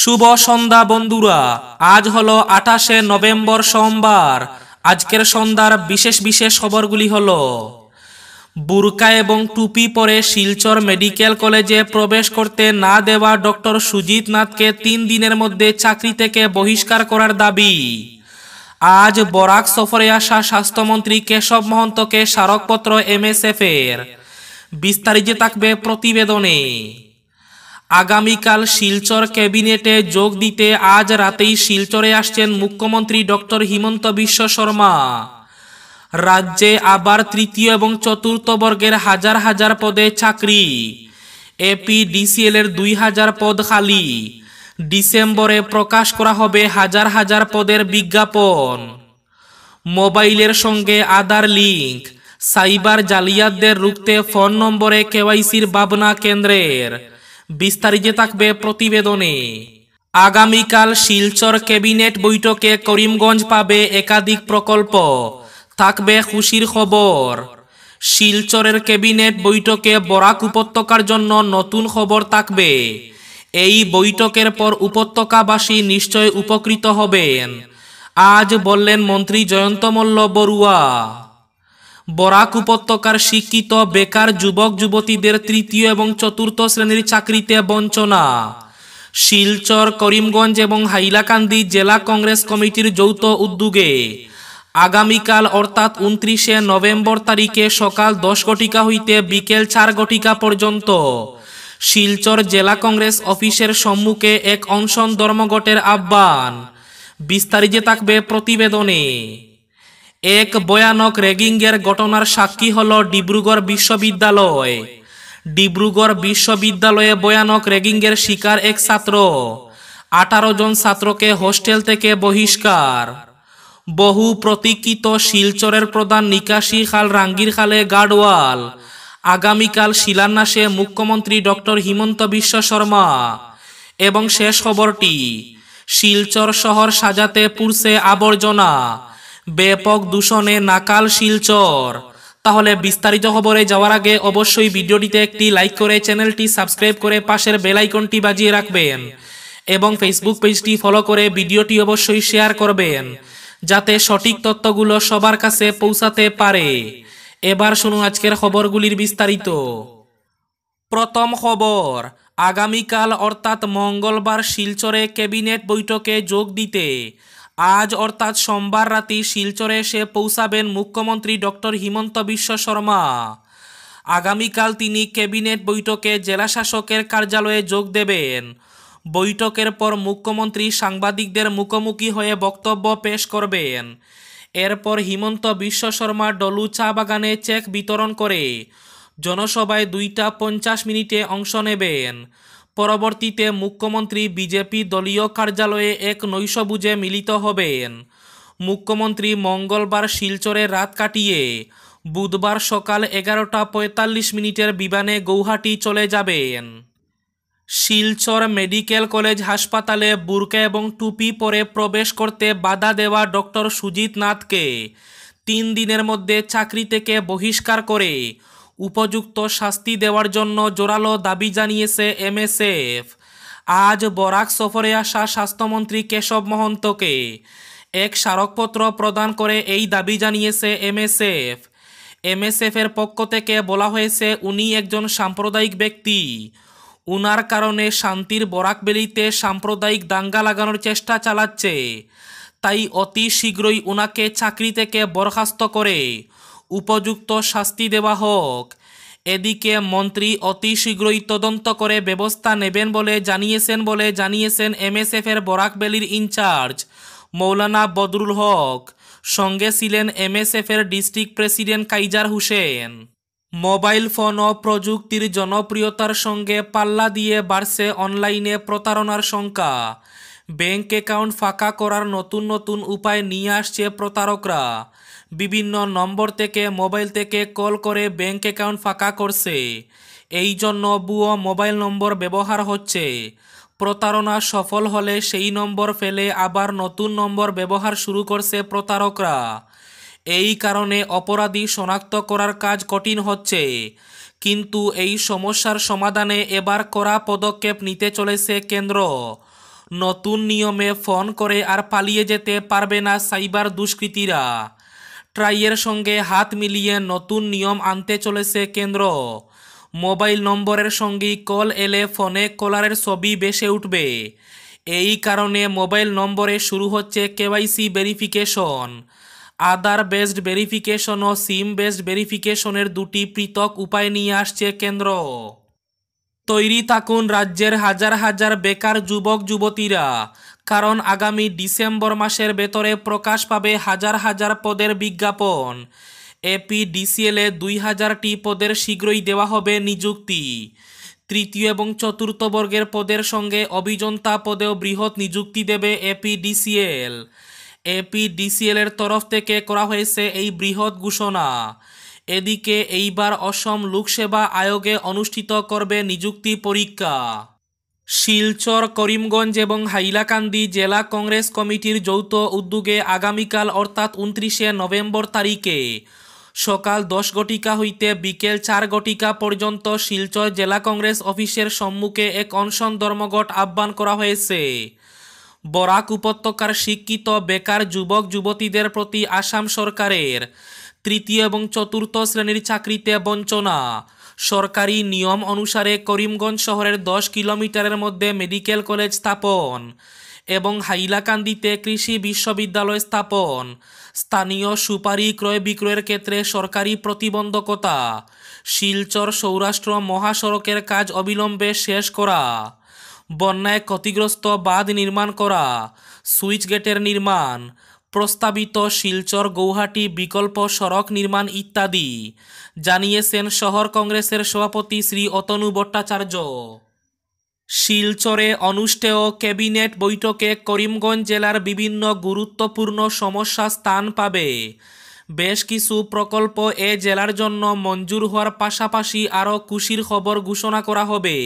শুভ সন্ধ্যা বন্ধুরা আজ হলো আঠাশে নভেম্বর সোমবার আজকের সন্ধ্যার বিশেষ বিশেষ খবরগুলি হল বুরকা এবং টুপি পরে শিলচর মেডিকেল কলেজে প্রবেশ করতে না দেওয়া ডক্টর সুজিত নাথকে তিন দিনের মধ্যে চাকরি থেকে বহিষ্কার করার দাবি আজ বরাক সফরে আসা স্বাস্থ্যমন্ত্রী কেশব মহন্তকে স্মারকপত্র এমএসএফের এর বিস্তারিত থাকবে প্রতিবেদনে আগামীকাল শিলচর ক্যাবিনেটে যোগ দিতে আজ রাতেই শিলচরে আসছেন মুখ্যমন্ত্রী ডক্টর হিমন্ত বিশ্ব শর্মা রাজ্যে আবার তৃতীয় এবং চতুর্থ বর্গের হাজার হাজার পদে চাকরি এপি দুই হাজার পদ খালি ডিসেম্বরে প্রকাশ করা হবে হাজার হাজার পদের বিজ্ঞাপন মোবাইলের সঙ্গে আধার লিঙ্ক সাইবার জালিয়াতদের রুখতে ফোন নম্বরে কেওয়াইসির ভাবনা কেন্দ্রের বিস্তারিত থাকবে প্রতিবেদনে আগামীকাল শিলচর ক্যাবিনেট বৈঠকে করিমগঞ্জ পাবে একাধিক প্রকল্প থাকবে খুশির খবর শিলচরের ক্যাবিনেট বৈঠকে বরাক উপত্যকার জন্য নতুন খবর থাকবে এই বৈঠকের পর উপত্যকাবাসী নিশ্চয় উপকৃত হবেন আজ বললেন মন্ত্রী জয়ন্ত মল্ল বড়ুয়া বরাক উপত্যকার শিক্ষিত বেকার যুবক যুবতীদের তৃতীয় এবং চতুর্থ শ্রেণীর চাকরিতে বঞ্চনা শিলচর করিমগঞ্জ এবং হাইলাকান্দি জেলা কংগ্রেস কমিটির যৌথ উদ্যোগে আগামীকাল অর্থাৎ উনত্রিশে নভেম্বর তারিখে সকাল দশ ঘটিকা হইতে বিকেল চার ঘটিকা পর্যন্ত শিলচর জেলা কংগ্রেস অফিসের সম্মুখে এক অনশন ধর্মঘটের আহ্বান বিস্তারিত থাকবে প্রতিবেদনে এক ভয়ানক র্যাগিংয়ের ঘটনার সাক্ষী হল ডিব্রুগড় বিশ্ববিদ্যালয় ডিব্রুগড় বিশ্ববিদ্যালয়ে ভয়ানক র্যাগিংয়ের শিকার এক ছাত্র আঠারো জন ছাত্রকে হোস্টেল থেকে বহিষ্কার বহু প্রতীক্ষিত শিলচরের প্রধান নিকাশি খাল রাঙ্গির খালে গাডওয়াল আগামীকাল শিলান্যাসে মুখ্যমন্ত্রী ডক্টর হিমন্ত বিশ্ব শর্মা এবং শেষ খবরটি শিলচর শহর সাজাতে পুরছে আবর্জনা ব্যাপক দূষণে নাকাল শিলচর তাহলে বিস্তারিত খবরে যাওয়ার আগে অবশ্যই ভিডিওটিতে একটি লাইক করে চ্যানেলটি সাবস্ক্রাইব করে পাশের বেলাইকনটি বাজিয়ে রাখবেন এবং ফেসবুক পেজটি ফলো করে ভিডিওটি অবশ্যই শেয়ার করবেন যাতে সঠিক তথ্যগুলো সবার কাছে পৌঁছাতে পারে এবার শুনুন আজকের খবরগুলির বিস্তারিত প্রথম খবর আগামীকাল অর্থাৎ মঙ্গলবার শিলচরে ক্যাবিনেট বৈঠকে যোগ দিতে আজ অর্থাৎ সোমবার রাতে শিলচরে এসে পৌঁছাবেন মুখ্যমন্ত্রী ডক্টর হিমন্ত বিশ্ব শর্মা আগামীকাল তিনি ক্যাবিনেট বৈঠকে জেলাশাসকের কার্যালয়ে যোগ দেবেন বৈঠকের পর মুখ্যমন্ত্রী সাংবাদিকদের মুখোমুখি হয়ে বক্তব্য পেশ করবেন এরপর হিমন্ত বিশ্ব শর্মা ডলু চা বাগানে চেক বিতরণ করে জনসভায় দুইটা পঞ্চাশ মিনিটে অংশ নেবেন পরবর্তীতে মুখ্যমন্ত্রী বিজেপি দলীয় কার্যালয়ে এক নৈশভুজে মিলিত হবেন মুখ্যমন্ত্রী মঙ্গলবার শিলচরে রাত কাটিয়ে বুধবার সকাল এগারোটা পঁয়তাল্লিশ মিনিটের বিমানে গৌহাটি চলে যাবেন শিলচর মেডিকেল কলেজ হাসপাতালে বুর্কে এবং টুপি পরে প্রবেশ করতে বাধা দেওয়া ডক্টর সুজিত নাথকে তিন দিনের মধ্যে চাকরি থেকে বহিষ্কার করে উপযুক্ত শাস্তি দেওয়ার জন্য জোরালো দাবি জানিয়েছে এমএসএফ আজ বরাক সফরে আসা স্বাস্থ্যমন্ত্রী কেশব মহন্তকে এক স্মারকপত্র প্রদান করে এই দাবি জানিয়েছে এমএসএফ এমএসএফের পক্ষ থেকে বলা হয়েছে উনি একজন সাম্প্রদায়িক ব্যক্তি উনার কারণে শান্তির বরাক বেলিতে সাম্প্রদায়িক দাঙ্গা লাগানোর চেষ্টা চালাচ্ছে তাই অতি শীঘ্রই উনাকে চাকরি থেকে বরখাস্ত করে উপযুক্ত শাস্তি দেওয়া হোক এদিকে মন্ত্রী অতি শীঘ্রই তদন্ত করে ব্যবস্থা নেবেন বলে জানিয়েছেন বলে জানিয়েছেন এমএসএফের বরাকবেলির ইনচার্জ মৌলানা বদরুল হক সঙ্গে ছিলেন এমএসএফের district president Kaizer Hossain mobile phone ও প্রযুক্তির জনপ্রিয়তার সঙ্গে পাল্লা দিয়ে বাড়ছে অনলাইনে প্রতারণার সংখ্যা ব্যাঙ্ক অ্যাকাউন্ট ফাঁকা করার নতুন নতুন উপায় নিয়ে আসছে প্রতারকরা বিভিন্ন নম্বর থেকে মোবাইল থেকে কল করে ব্যাঙ্ক অ্যাকাউন্ট ফাঁকা করছে এই জন্য বুয়ো মোবাইল নম্বর ব্যবহার হচ্ছে প্রতারণা সফল হলে সেই নম্বর ফেলে আবার নতুন নম্বর ব্যবহার শুরু করছে প্রতারকরা এই কারণে অপরাধী শনাক্ত করার কাজ কঠিন হচ্ছে কিন্তু এই সমস্যার সমাধানে এবার করা পদক্ষেপ নিতে চলেছে কেন্দ্র নতুন নিয়মে ফোন করে আর পালিয়ে যেতে পারবে না সাইবার দুষ্কৃতীরা ট্রাইয়ের সঙ্গে হাত মিলিয়ে নতুন নিয়ম আনতে চলেছে কেন্দ্র মোবাইল নম্বরের সঙ্গে কল এলে ফোনে কলারের ছবি বেসে উঠবে এই কারণে মোবাইল নম্বরে শুরু হচ্ছে KYC verification Aadhaar based verification ও সিম বেসড ভেরিফিকেশনের দুটি পৃথক উপায় নিয়ে আসছে কেন্দ্র তৈরি থাকুন রাজ্যের হাজার হাজার বেকার যুবক যুবতীরা কারণ আগামী ডিসেম্বর মাসের ভেতরে প্রকাশ পাবে হাজার হাজার পদের বিজ্ঞাপন এপিডিসিএলে দুই হাজারটি পদের শীঘ্রই দেওয়া হবে নিযুক্তি তৃতীয় এবং চতুর্থ বর্গের পদের সঙ্গে অভিযন্তা পদেও বৃহৎ নিযুক্তি দেবে এপিডিসিএল এপিডিসিএলের তরফ থেকে করা হয়েছে এই বৃহৎ ঘোষণা এদিকে এইবার অসম লোকসেবা আয়োগে অনুষ্ঠিত করবে নিযুক্তি পরীক্ষা শিলচর করিমগঞ্জ এবং হাইলাকান্দি জেলা কংগ্রেস কমিটির যৌথ উদ্যোগে আগামীকাল অর্থাৎ উনত্রিশে নভেম্বর তারিখে সকাল দশ ঘটিকা হইতে বিকেল চার ঘটিকা পর্যন্ত শিলচর জেলা কংগ্রেস অফিসের সম্মুখে এক অনশন ধর্মঘট আহ্বান করা হয়েছে বরাক উপত্যকার শিক্ষিত বেকার যুবক যুবতীদের প্রতি আসাম সরকারের তৃতীয় এবং চতুর্থ শ্রেণীর চাকরিতে বঞ্চনা সরকারি নিয়ম অনুসারে করিমগঞ্জ শহরের দশ কিলোমিটারের মধ্যে মেডিকেল কলেজ স্থাপন এবং হাইলাকান্দিতে কৃষি বিশ্ববিদ্যালয় স্থাপন স্থানীয় সুপারি ক্রয় বিক্রয়ের ক্ষেত্রে সরকারি প্রতিবন্ধকতা শিলচর সৌরাষ্ট্র মহাসড়কের কাজ অবিলম্বে শেষ করা বন্যায় ক্ষতিগ্রস্ত বাঁধ নির্মাণ করা সুইচ গেটের নির্মাণ প্রস্তাবিত শিলচর গৌহাটি বিকল্প সড়ক নির্মাণ ইত্যাদি জানিয়েছেন শহর কংগ্রেসের সভাপতি শ্রী অতনু ভট্টাচার্য শিলচরে অনুষ্ঠেয় ক্যাবিনেট বৈঠকে করিমগঞ্জ জেলার বিভিন্ন গুরুত্বপূর্ণ সমস্যা স্থান পাবে বেশ কিছু প্রকল্প এ জেলার জন্য মঞ্জুর হওয়ার পাশাপাশি আরও খুশির খবর ঘোষণা করা হবে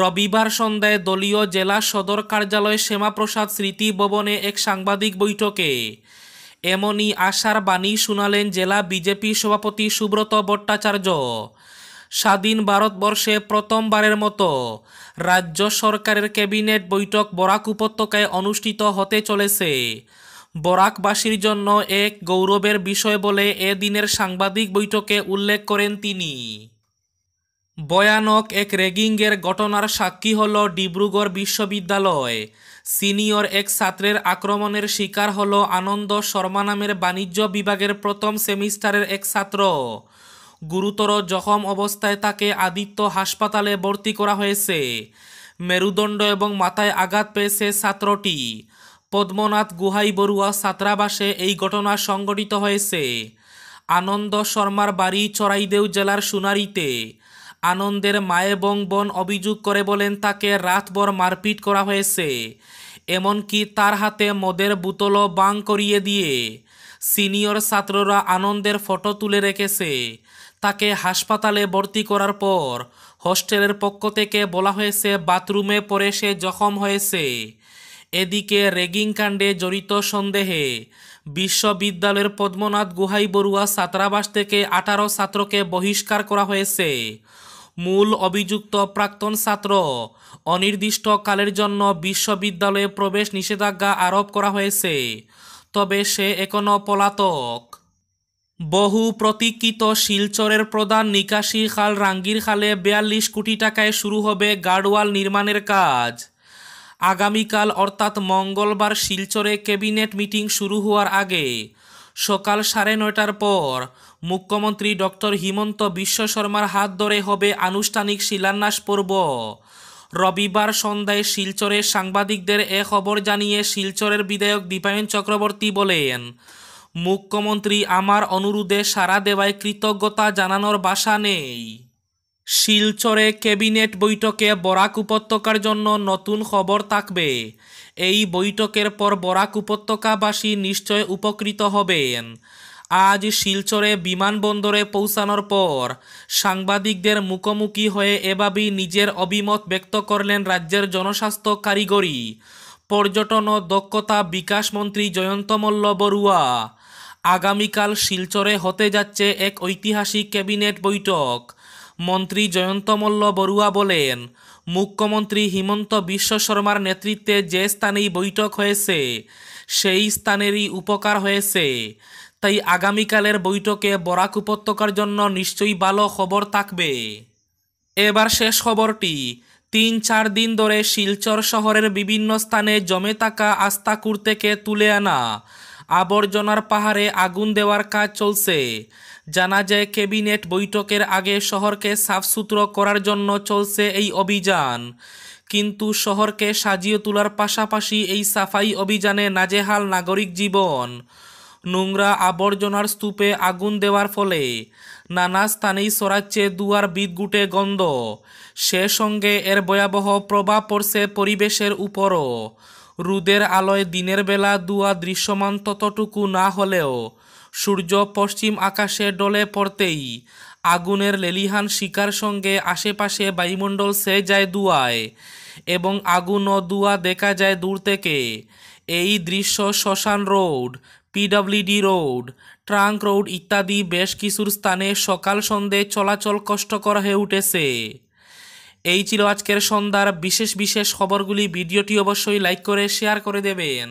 রবিবার সন্ধ্যায় দলীয় জেলা সদর কার্যালয় শ্যামাপ্রসাদ স্মৃতি ভবনে এক সাংবাদিক বৈঠকে এমনই আশার বাণী শুনালেন জেলা বিজেপি সভাপতি সুব্রত ভট্টাচার্য স্বাধীন ভারতবর্ষে প্রথমবারের মতো রাজ্য সরকারের ক্যাবিনেট বৈঠক বরাক উপত্যকায় অনুষ্ঠিত হতে চলেছে বরাকবাসীর জন্য এক গৌরবের বিষয় বলে এ দিনের সাংবাদিক বৈঠকে উল্লেখ করেন তিনি ভয়ানক এক রেগিংয়ের ঘটনার সাক্ষী হল ডিব্রুগড় বিশ্ববিদ্যালয় সিনিয়র এক ছাত্রের আক্রমণের শিকার হল আনন্দ শর্মা নামের বাণিজ্য বিভাগের প্রথম সেমিস্টারের এক ছাত্র গুরুতর জখম অবস্থায় তাকে আদিত্য হাসপাতালে ভর্তি করা হয়েছে মেরুদণ্ড এবং মাথায় আঘাত পেয়েছে ছাত্রটি পদ্মনাথ গুহাই বড়ুয়া ছাত্রাবাসে এই ঘটনা সংঘটিত হয়েছে আনন্দ শর্মার বাড়ি চড়াইদেউ জেলার সুনারিতে আনন্দের মায়ে বং বোন অভিযোগ করে বলেন তাকে রাতভর মারপিট করা হয়েছে এমনকি তার হাতে মদের বোতলও বাং করিয়ে দিয়ে সিনিয়র ছাত্ররা আনন্দের ফটো তুলে রেখেছে তাকে হাসপাতালে ভর্তি করার পর হোস্টেলের পক্ষ থেকে বলা হয়েছে বাথরুমে পড়ে সে জখম হয়েছে এদিকে রেগিং কাণ্ডে জড়িত সন্দেহে বিশ্ববিদ্যালয়ের পদ্মনাথ গুহাই বড়ুয়া ছাত্রাবাস থেকে আঠারো ছাত্রকে বহিষ্কার করা হয়েছে মূল অভিযুক্ত প্রাক্তন ছাত্র অনির্দিষ্টকালের জন্য বিশ্ববিদ্যালয়ে প্রবেশ নিষেধাজ্ঞা আরোপ করা হয়েছে তবে সে এখনও পলাতক বহু প্রতীক্ষিত শিলচরের প্রধান নিকাশি খাল রাঙ্গির খালে বিয়াল্লিশ কোটি টাকায় শুরু হবে গার্ডওয়াল নির্মাণের কাজ আগামীকাল অর্থাৎ মঙ্গলবার শিলচরে ক্যাবিনেট মিটিং শুরু হওয়ার আগে সকাল সাড়ে নয়টার পর মুখ্যমন্ত্রী ডক্টর হিমন্ত বিশ্ব শর্মার হাত ধরে হবে আনুষ্ঠানিক শিলান্যাস পর্ব রবিবার সন্ধ্যায় শিলচরে সাংবাদিকদের এ খবর জানিয়ে শিলচরের বিধায়ক দীপায়ন চক্রবর্তী বলেন মুখ্যমন্ত্রী আমার অনুরোধে সারা দেওয়ায় কৃতজ্ঞতা জানানোর বাসা নেই শিলচরে ক্যাবিনেট বৈঠকে বরাক উপত্যকার জন্য নতুন খবর থাকবে এই বৈঠকের পর বরাক উপত্যকাবাসী নিশ্চয় উপকৃত হবেন আজ শিলচরে বিমানবন্দরে পৌঁছানোর পর সাংবাদিকদের মুখোমুখি হয়ে এভাবেই নিজের অভিমত ব্যক্ত করলেন রাজ্যের জনস্বাস্থ্য কারিগরি পর্যটন ও দক্ষতা বিকাশ মন্ত্রী জয়ন্ত মল্ল বড়ুয়া আগামীকাল শিলচরে হতে যাচ্ছে এক ঐতিহাসিক ক্যাবিনেট বৈঠক মন্ত্রী জয়ন্ত মল্ল বড়ুয়া বলেন মুখ্যমন্ত্রী হিমন্ত বিশ্ব শর্মার নেতৃত্বে যে স্থানেই বৈঠক হয়েছে সেই স্থানেরই উপকার হয়েছে তাই আগামীকালের বৈঠকে বরাক উপত্যকার জন্য নিশ্চয়ই ভালো খবর থাকবে এবার শেষ খবরটি তিন চার দিন ধরে শিলচর শহরের বিভিন্ন স্থানে জমে থাকা আস্তাকুর থেকে তুলে আনা আবর্জনার পাহাড়ে আগুন দেওয়ার কাজ চলছে জানা যায় ক্যাবিনেট বৈঠকের আগে শহরকে সাফসুতর করার জন্য চলছে এই অভিযান কিন্তু শহরকে সাজিয়ে তোলার পাশাপাশি এই সাফাই অভিযানে নাজেহাল নাগরিক জীবন নোংরা আবর্জনার স্তূপে আগুন দেওয়ার ফলে নানা স্থানেই সরাচ্ছে দুয়ার বিদ্যুটে গন্ধ সে সঙ্গে এর ভয়াবহ প্রভাব পড়ছে পরিবেশের উপরও রুদের আলোয় দিনের বেলা দুয়া দৃশ্যমান ততটুকু না হলেও সূর্য পশ্চিম আকাশে ডলে পড়তেই আগুনের লেলিহান শিকার সঙ্গে আশেপাশে বায়ুমণ্ডল সে যায় দুয়ায় এবং আগুন ও দুয়া দেখা যায় দূর থেকে এই দৃশ্য শ্মশান road PWD road trunk road ইত্যাদি বেশ কিছুর স্থানে সকাল সন্ধে চলাচল কষ্টকর হয়ে উঠেছে এই ছিল আজকের সন্ধ্যার বিশেষ বিশেষ খবরগুলি ভিডিওটি অবশ্যই লাইক করে শেয়ার করে দেবেন